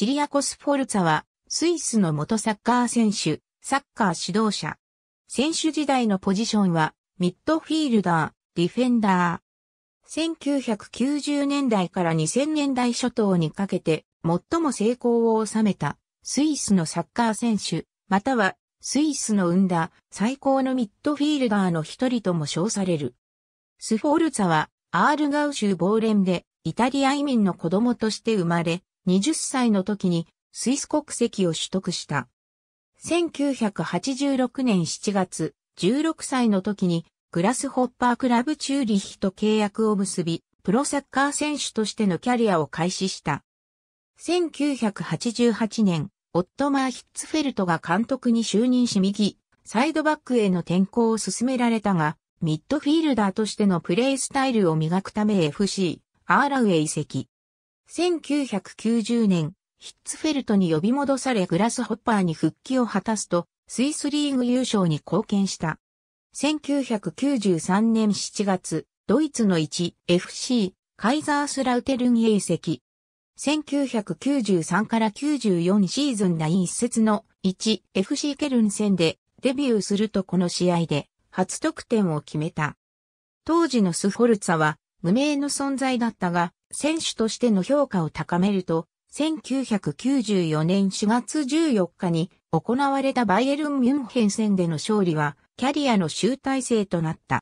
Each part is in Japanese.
チリアコス・フォルツァは、スイスの元サッカー選手、サッカー指導者。選手時代のポジションは、ミッドフィールダー、ディフェンダー。1990年代から2000年代初頭にかけて、最も成功を収めた、スイスのサッカー選手、または、スイスの生んだ最高のミッドフィールダーの一人とも称される。スフォルツァは、アールガウ州ボーレンで、イタリア移民の子供として生まれ、20歳の時にスイス国籍を取得した。1986年7月、16歳の時にグラスホッパークラブチューリヒと契約を結び、プロサッカー選手としてのキャリアを開始した。1988年、オットマー・ヒッツフェルトが監督に就任し右、サイドバックへの転向を進められたが、ミッドフィールダーとしてのプレースタイルを磨くため FC、アーラウへ移籍。1990年、ヒッツフェルトに呼び戻されグラスホッパーに復帰を果たすと、スイスリーグ優勝に貢献した。1993年7月、ドイツの 1FC、カイザースラウテルンへ移籍。1993から94シーズン第一節の 1FC ケルン戦でデビューするとこの試合で初得点を決めた。当時のスフォルツァは無名の存在だったが、選手としての評価を高めると、1994年4月14日に行われたバイエルン・ミュンヘン戦での勝利は、キャリアの集大成となった。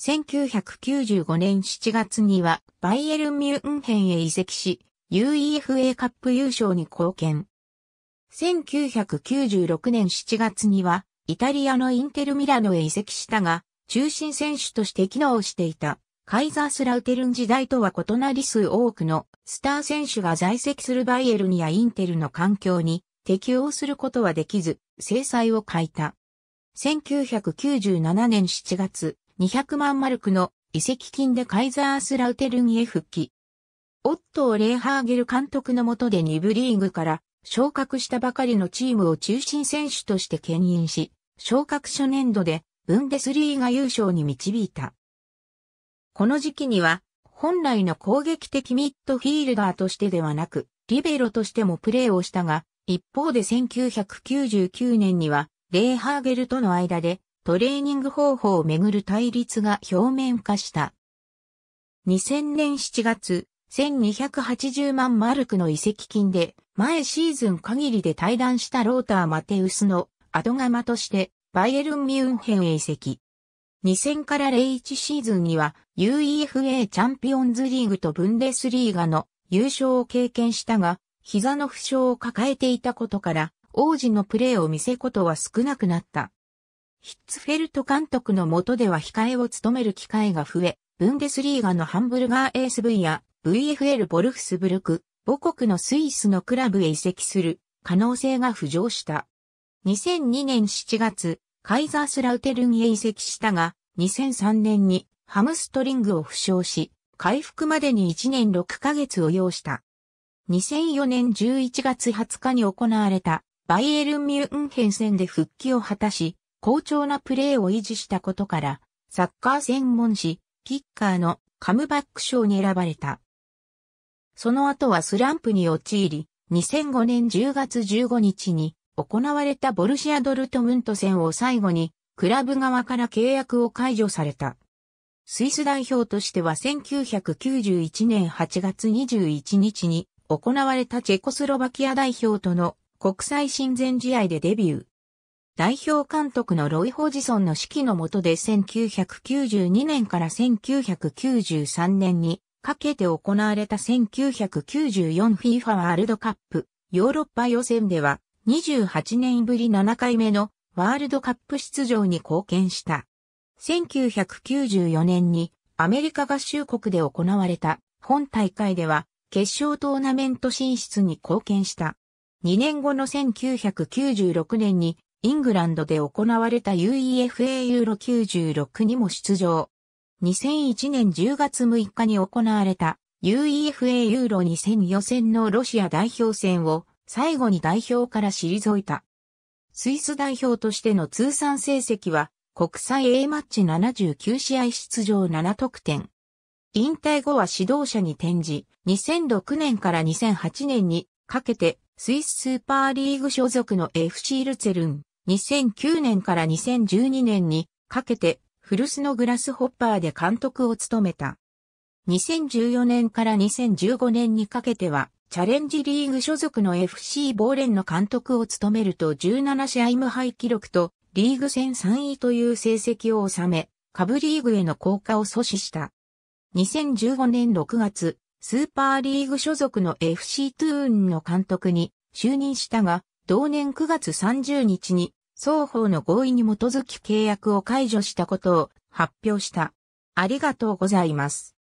1995年7月には、バイエルン・ミュンヘンへ移籍し、UEFA カップ優勝に貢献。1996年7月には、イタリアのインテルミラノへ移籍したが、中心選手として機能していた。カイザースラウテルン時代とは異なり数多くのスター選手が在籍するバイエルニやインテルの環境に適応することはできず、制裁を欠いた。1997年7月、200万マルクの遺跡金でカイザースラウテルンへ復帰。オットー・レーハーゲル監督の下で2部リーグから昇格したばかりのチームを中心選手として牽引し、昇格初年度でブンデスリーが優勝に導いた。この時期には、本来の攻撃的ミッドフィールダーとしてではなく、リベロとしてもプレーをしたが、一方で1999年には、レイ・ハーゲルとの間で、トレーニング方法をめぐる対立が表面化した。2000年7月、1280万マルクの移籍金で、前シーズン限りで退団したローター・マテウスの後釜として、バイエルン・ミュンヘンへ移籍。2000から01シーズンには UEFA チャンピオンズリーグとブンデスリーガの優勝を経験したが、膝の負傷を抱えていたことから、王子のプレーを見せことは少なくなった。ヒッツフェルト監督の下では控えを務める機会が増え、ブンデスリーガのハンブルガー ASV や VFL ボルフスブルク、母国のスイスのクラブへ移籍する可能性が浮上した。2002年7月、カイザースラウテルンへ移籍したが、2003年にハムストリングを負傷し、回復までに1年6ヶ月を要した。2004年11月20日に行われたバイエルン・ミュンヘン戦で復帰を果たし、好調なプレーを維持したことから、サッカー専門誌、キッカーのカムバック賞に選ばれた。その後はスランプに陥り、2005年10月15日に行われたボルシア・ドルトムント戦を最後に、クラブ側から契約を解除された。スイス代表としては1991年8月21日に行われたチェコスロバキア代表との国際親善試合でデビュー。代表監督のロイ・ホジソンの指揮の下で1992年から1993年にかけて行われた 1994FIFA ワールドカップヨーロッパ予選では28年ぶり7回目のワールドカップ出場に貢献した。1994年にアメリカ合衆国で行われた本大会では決勝トーナメント進出に貢献した。2年後の1996年にイングランドで行われた UEFA ユーロ96にも出場。2001年10月6日に行われた UEFA ユーロ2000予選のロシア代表戦を最後に代表から退いた。スイス代表としての通算成績は、国際 A マッチ79試合出場7得点。引退後は指導者に転じ、2006年から2008年にかけて、スイススーパーリーグ所属の FC ルツェルン、2009年から2012年にかけて、フルスのグラスホッパーで監督を務めた。2014年から2015年にかけては、チャレンジリーグ所属の FC ボーレンの監督を務めると17試合無敗記録とリーグ戦3位という成績を収め、下部リーグへの降下を阻止した。2015年6月、スーパーリーグ所属の FC トゥーンの監督に就任したが、同年9月30日に双方の合意に基づき契約を解除したことを発表した。ありがとうございます。